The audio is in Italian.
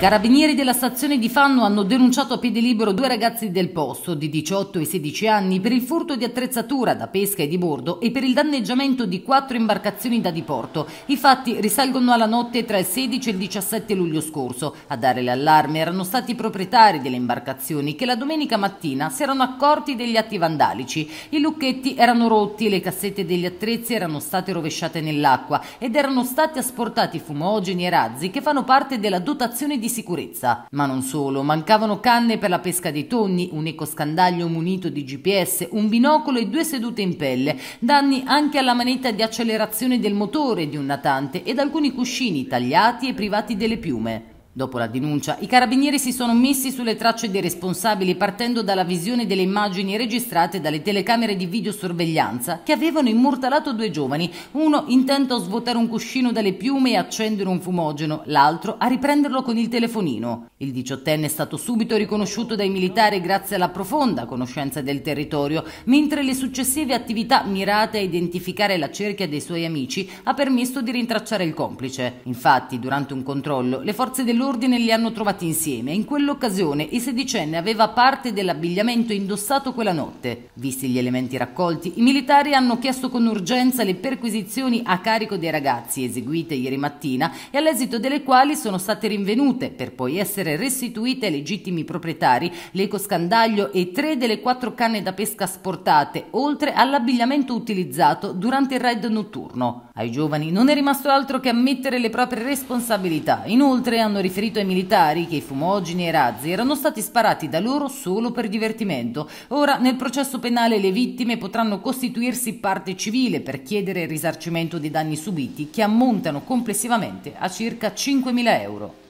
Carabinieri della stazione di Fanno hanno denunciato a piede libero due ragazzi del posto di 18 e 16 anni per il furto di attrezzatura da pesca e di bordo e per il danneggiamento di quattro imbarcazioni da diporto. I fatti risalgono alla notte tra il 16 e il 17 luglio scorso. A dare l'allarme erano stati i proprietari delle imbarcazioni che la domenica mattina si erano accorti degli atti vandalici. I lucchetti erano rotti e le cassette degli attrezzi erano state rovesciate nell'acqua ed erano stati asportati fumogeni e razzi che fanno parte della dotazione di sicurezza. Ma non solo, mancavano canne per la pesca dei tonni, un ecoscandaglio munito di GPS, un binocolo e due sedute in pelle, danni anche alla manetta di accelerazione del motore di un natante ed alcuni cuscini tagliati e privati delle piume. Dopo la denuncia, i carabinieri si sono messi sulle tracce dei responsabili partendo dalla visione delle immagini registrate dalle telecamere di videosorveglianza che avevano immortalato due giovani, uno intento a svuotare un cuscino dalle piume e accendere un fumogeno, l'altro a riprenderlo con il telefonino. Il diciottenne è stato subito riconosciuto dai militari grazie alla profonda conoscenza del territorio, mentre le successive attività mirate a identificare la cerchia dei suoi amici ha permesso di rintracciare il complice. Infatti, durante un controllo, le forze dell'ordine dell'ordine li hanno trovati insieme. In quell'occasione il sedicenne aveva parte dell'abbigliamento indossato quella notte. Visti gli elementi raccolti, i militari hanno chiesto con urgenza le perquisizioni a carico dei ragazzi eseguite ieri mattina e all'esito delle quali sono state rinvenute, per poi essere restituite ai legittimi proprietari, l'ecoscandaglio e tre delle quattro canne da pesca sportate, oltre all'abbigliamento utilizzato durante il raid notturno. Ai giovani non è rimasto altro che ammettere le proprie responsabilità. Inoltre hanno ricevuto riferito ai militari che i fumogeni e i razzi erano stati sparati da loro solo per divertimento. Ora nel processo penale le vittime potranno costituirsi parte civile per chiedere il risarcimento dei danni subiti che ammontano complessivamente a circa 5.000 euro.